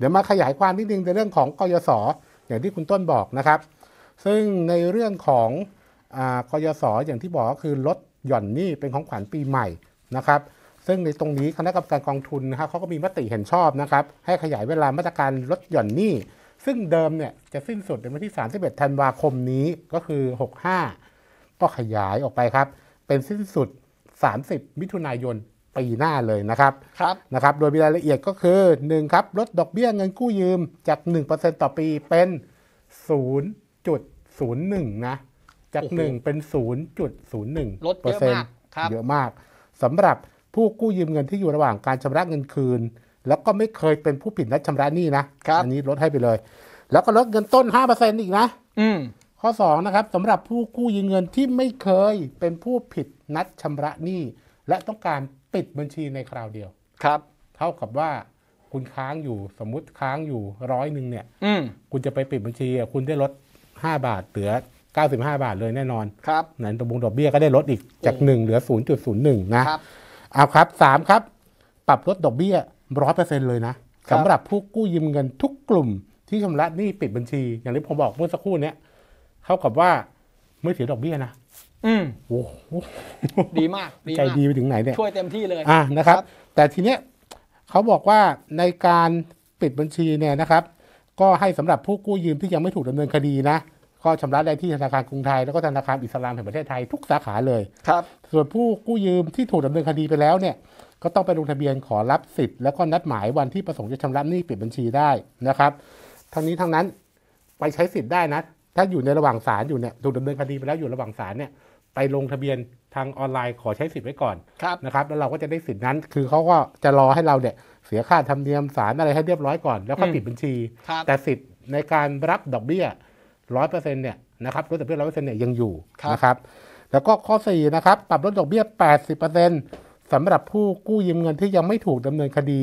เดี๋ยวมาขยายความนิดนึงในเรื่องของกยศอย่างที่คุณต้นบอกนะครับ ซึ่งในเรื่องของอกยศอย่างที่บอกก็คือลดหย่อนหนี้เป็นของขวัญปีใหม่นะครับ ซึ่งในตรงนี้คณะกรรมการกองทุนนะครับเขาก็มีมติเห็นชอบนะครับ ให้ขยายเวลามาตรการลดหย่อนหนี้ ซึ่งเดิมเนี่ยจะสิ้นสุดในวันที่ 31 ธันวาคมนี้ก็คือ 65 ก็ขยายออกไปครับ เป็นสิ้นสุด 30 มิถุนายนปีหน้าเลยนะครับ ครับ นะครับ โดยมีรายละเอียดก็คือ1ครับ ลดดอกเบี้ยเงินกู้ยืมจาก 1%ต่อปีเป็น 0.01นะ จาก 1 เป็น 0.01ลดเยอะมากครับเยอะมาก สำหรับผู้กู้ยืมเงินที่อยู่ระหว่างการชำระเงินคืน แล้วก็ไม่เคยเป็นผู้ผิดนัดชำระหนี้นะ อันนี้ลดให้ไปเลย แล้วก็ลดเงินต้น 5%อีกนะ ข้อ 2 นะครับ สำหรับผู้กู้ยืมเงินที่ไม่เคยเป็นผู้ผิดนัดชำระหนี้และต้องการปิดบัญชีในคราวเดียวครับ เท่ากับว่าคุณค้างอยู่สมมุติค้างอยู่ร้อยหนึ่งเนี่ย คุณจะไปปิดบัญชีคุณได้ลด 5 บาทเหลือ 95 บาทเลยแน่นอนครับไหนตัวบงดอกเบี้ยก็ได้ลดอีกจาก 1 เหลือ0ศูนะ เอาครับมครับ ปรับลดดอกเบี้ยร้อยเปอร์เซ็นต์เลยนะสำหรับผู้กู้ยืมเงินทุกกลุ่มที่ชำระหนี้ปิดบัญชี อย่างที่ผมบอกเมื่อสักครู่เนี้ยเท่ากับว่าไม่เสียดอกเบี้ยนะอืมโอ้โหดีมากใจดีไปถึงไหนเนี่ยช่วยเต็มที่เลยอ่านะครับ แต่ทีเนี้ยเขาบอกว่าในการปิดบัญชีเนี่ยนะครับ ก็ให้สำหรับผู้กู้ยืมที่ยังไม่ถูกดำเนินคดีนะก็ชำระได้ที่ธนาคารกรุงไทยแล้วก็ธนาคารอิสลามแห่งประเทศไทยทุกสาขาเลยครับ ส่วนผู้กู้ยืมที่ถูกดำเนินคดีไปแล้วเนี่ย ก็ต้องไปลงทะเบียนขอรับสิทธิ์แล้วก็นัดหมายวันที่ประสงค์จะชำระหนี้ปิดบัญชีได้นะครับ ทั้งนี้ทั้งนั้นไปใช้สิทธิ์ได้นะถ้าอยู่ในระหว่างศาลอยู่เนี่ยถูกดำเนินคดีไปแล้วอยู่ระหว่างศาลเนี่ย ไปลงทะเบียนทางออนไลน์ขอใช้สิทธิ์ไว้ก่อนนะครับ แล้วเราก็จะได้สิทธินั้น คือเขาก็จะรอให้เราเนี่ย เสียค่าธรรมเนียมศาลอะไรให้เรียบร้อยก่อนแล้วก็ปิดบัญชี แต่สิทธิ์ในการรับดอกเบี้ยร้อยเปอร์เซ็นต์เนี่ยนะครับลดดอกเบี้ยร้อยเปอร์เซ็นต์เนี่ยยังอยู่นะครับ แล้วก็ข้อสี่นะครับปรับลดดอกเบี้ยแปดสิบเปอร์เซ็นต์สำหรับผู้กู้ยืมเงินที่ยังไม่ถูกดำเนินคดี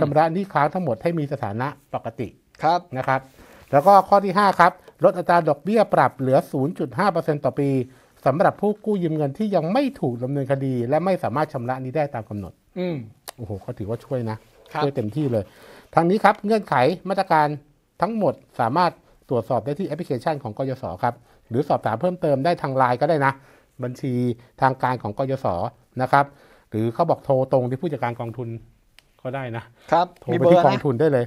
ชำระหนี้ค้างทั้งหมดให้มีสถานะปกตินะครับ แล้วก็ข้อที่ห้าครับลดอัตราดอกเบี้ยปรับเหลือ 0.5%ต่อปีสำหรับผู้กู้ยืมเงินที่ยังไม่ถูกดำเนินคดี และไม่สามารถชำระนี้ได้ตามกำหนด อืมโอ้โห เขาถือว่าช่วยนะ ช่วยเต็มที่เลยทางนี้ครับ เงื่อนไขมาตรการทั้งหมดสามารถตรวจสอบได้ที่แอปพลิเคชันของกยศครับ หรือสอบถามเพิ่มเติมได้ทางไลน์ก็ได้นะ บัญชีทางการของกยศนะครับ หรือเขาบอกโทรตรงที่ผู้จัดการกองทุน ก็ได้นะ ครับโทรไปที่กองทุนได้เลย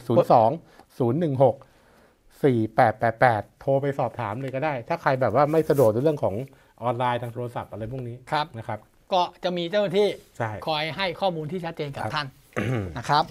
02 016 4888 โทรไปสอบถามเลยก็ได้ ถ้าใครแบบว่าไม่สะดวกในเรื่องของออนไลน์ทางโทรศัพท์อะไรพวกนี้ครับนะครับ ก็จะมีเจ้าหน้าที่คอยให้ข้อมูลที่ชัดเจนกับับท่าน นะครับ